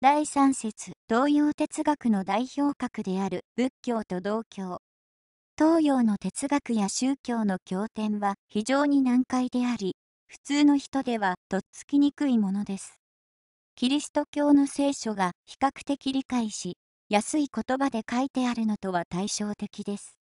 第3節東洋哲学の代表格である仏教と道教東洋の哲学や宗教の経典は非常に難解であり普通の人ではとっつきにくいものですキリスト教の聖書が比較的理解し安い言葉で書いてあるのとは対照的です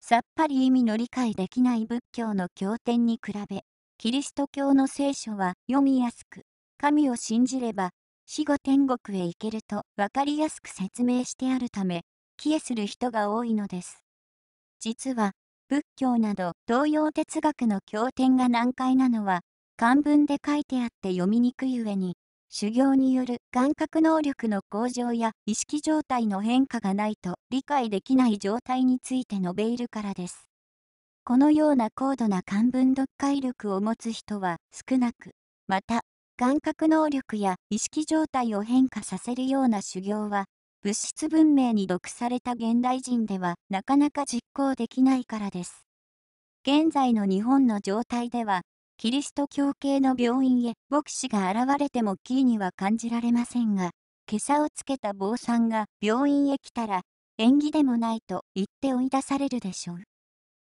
さっぱり意味の理解できない仏教の経典に比べキリスト教の聖書は読みやすく神を信じれば死後天国へ行けると分かりやすく説明してあるため、帰依する人が多いのです。実は、仏教など東洋哲学の経典が難解なのは、漢文で書いてあって読みにくい上に、修行による感覚能力の向上や意識状態の変化がないと理解できない状態について述べいるからです。このような高度な漢文読解力を持つ人は少なく、また感覚能力や意識状態を変化させるような修行は、物質文明に毒された現代人ではなかなか実行できないからです。現在の日本の状態では、キリスト教系の病院へ牧師が現れてもキーには感じられませんが、袈裟をつけた坊さんが病院へ来たら、縁起でもないと言って追い出されるでしょう。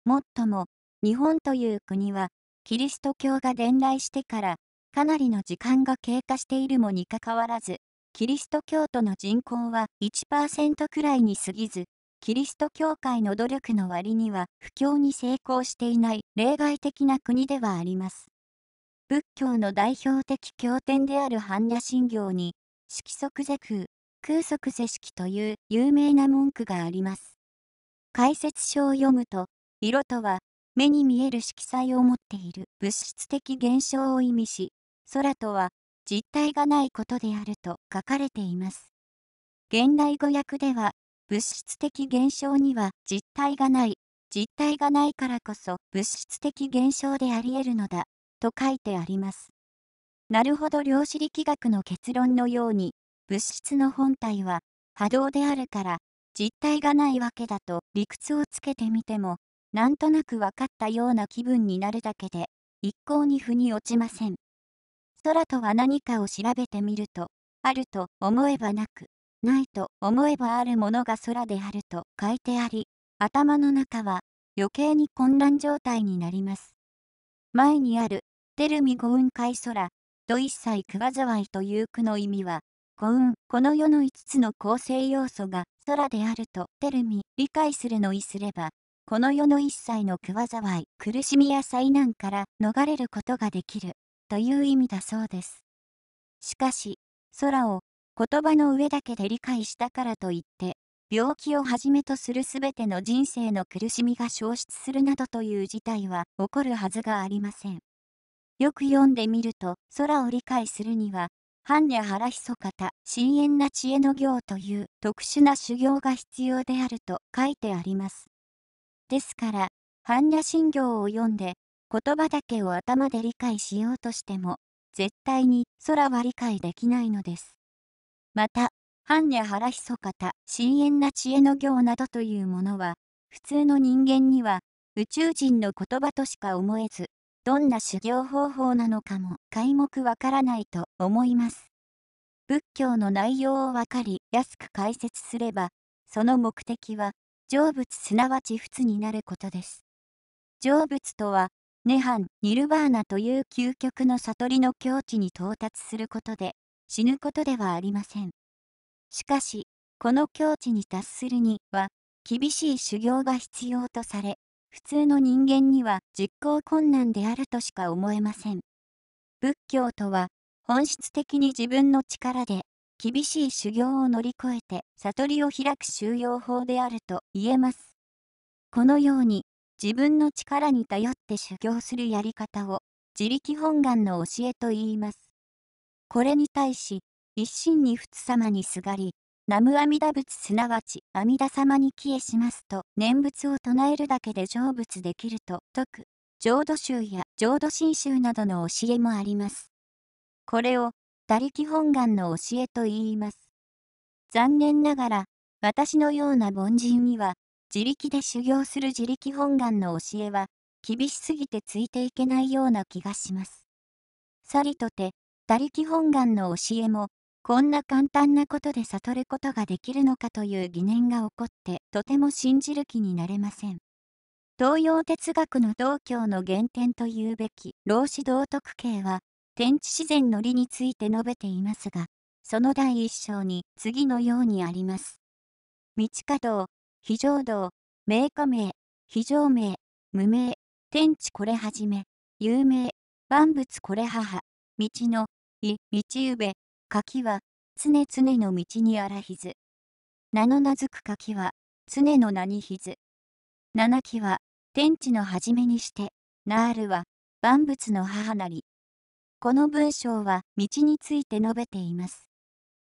もっとも、日本という国は、キリスト教が伝来してからかなりの時間が経過しているもにかかわらず、キリスト教徒の人口は1%くらいに過ぎず、キリスト教会の努力の割には不況に成功していない例外的な国ではあります。仏教の代表的経典である般若心経に、色即是空、空即是色という有名な文句があります。解説書を読むと、色とは目に見える色彩を持っている物質的現象を意味し、空とは実体がないことであると書かれています。現代語訳では、物質的現象には実体がない、実体がないからこそ物質的現象でありえるのだ、と書いてあります。なるほど量子力学の結論のように、物質の本体は波動であるから実体がないわけだと理屈をつけてみても、なんとなく分かったような気分になるだけで、一向に腑に落ちません。空とは何かを調べてみると、あると思えばなく、ないと思えばあるものが空であると書いてあり、頭の中は余計に混乱状態になります。前にある、テルミ五雲海空、と一切食わざわいという句の意味は、五雲、この世の5つの構成要素が空であるとテルミ、理解するの意すれば、この世の一切の食わざわい、苦しみや災難から逃れることができる。という意味だそうです。しかし、空を言葉の上だけで理解したからといって、病気をはじめとする全ての人生の苦しみが消失するなどという事態は起こるはずがありません。よく読んでみると、空を理解するには、般若腹ひそかた、深遠な知恵の行という特殊な修行が必要であると書いてあります。ですから、般若心経を読んで、言葉だけを頭で理解しようとしても、絶対に空は理解できないのです。また、般若原ひそかた、深遠な知恵の行などというものは、普通の人間には宇宙人の言葉としか思えず、どんな修行方法なのかも皆目わからないと思います。仏教の内容を分かりやすく解説すれば、その目的は、成仏すなわち仏になることです。成仏とは、涅槃、ニルバーナという究極の悟りの境地に到達することで、死ぬことではありません。しかし、この境地に達するには、厳しい修行が必要とされ、普通の人間には実行困難であるとしか思えません。仏教とは、本質的に自分の力で、厳しい修行を乗り越えて悟りを開く修行法であると言えます。このように、自分の力に頼って修行するやり方を自力本願の教えと言います。これに対し、一心に仏様にすがり、南無阿弥陀仏すなわち阿弥陀様に帰依しますと念仏を唱えるだけで成仏できると説く浄土宗や浄土真宗などの教えもあります。これを他力本願の教えと言います。残念ながら私のような凡人には自力で修行する自力本願の教えは、厳しすぎてついていけないような気がします。さりとて、他力本願の教えも、こんな簡単なことで悟ることができるのかという疑念が起こって、とても信じる気になれません。東洋哲学の道教の原点というべき老子道徳経は、天地自然の理について述べていますが、その第一章に次のようにあります。道稼働、非常道、名家名、非常名、無名、天地これはじめ、有名、万物これ母、道の、い、道上、柿は、常々の道にあらひず。名の名づく柿は、常の名にひず。七木は、天地のはじめにして、ナールは、万物の母なり。この文章は、道について述べています。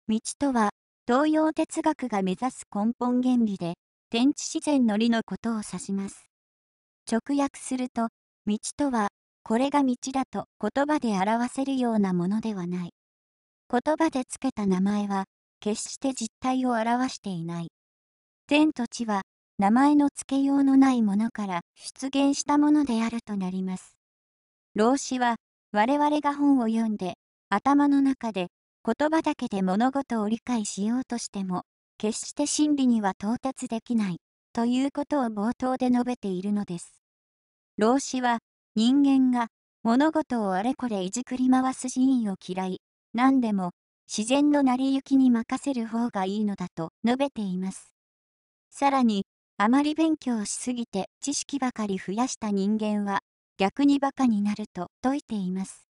道とは、東洋哲学が目指す根本原理で、天地自然の理のことを指します。直訳すると、道とは、これが道だと言葉で表せるようなものではない。言葉でつけた名前は、決して実態を表していない。天と地は、名前の付けようのないものから出現したものであるとなります。老子は、我々が本を読んで、頭の中で言葉だけで物事を理解しようとしても、決して真理には到達できない、ということを冒頭で述べているのです。老子は、人間が物事をあれこれいじくり回す人員を嫌い、何でも自然の成り行きに任せる方がいいのだと述べています。さらに、あまり勉強しすぎて知識ばかり増やした人間は、逆にバカになると説いています。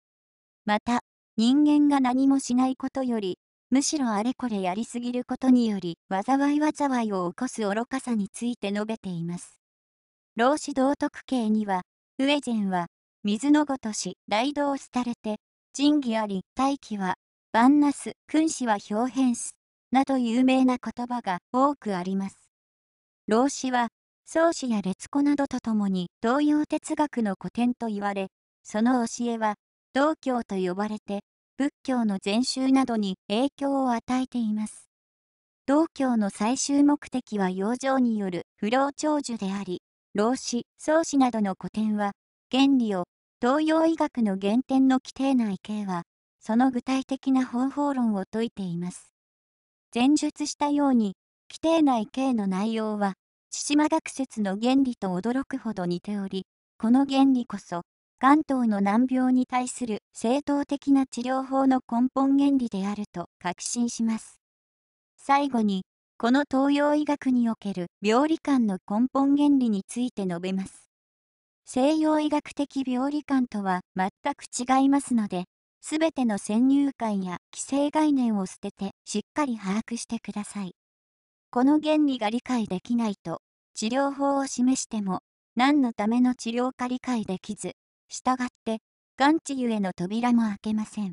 また、人間が何もしないことより、むしろあれこれやりすぎることにより、災い災いを起こす愚かさについて述べています。老子道徳経には、上ンは、水のごとし、大道を廃れて、仁義あり、大気は、万なす、君子は表変す、など有名な言葉が多くあります。老子は、宗子や列子などとともに東洋哲学の古典と言われ、その教えは、道教と呼ばれて、仏教の禅宗などに影響を与えています。道教の最終目的は養生による不老長寿であり、老子、宗子などの古典は、原理を東洋医学の原点の規定内形は、その具体的な方法論を説いています。前述したように、規定内形の内容は、千島学説の原理と驚くほど似ており、この原理こそ、関東の難病に対する正当的な治療法の根本原理であると確信します。最後に、この東洋医学における病理観の根本原理について述べます。西洋医学的病理観とは全く違いますので、すべての先入観や既成概念を捨ててしっかり把握してください。この原理が理解できないと、治療法を示しても何のための治療か理解できず、従って、眼チゆえの扉も開けません。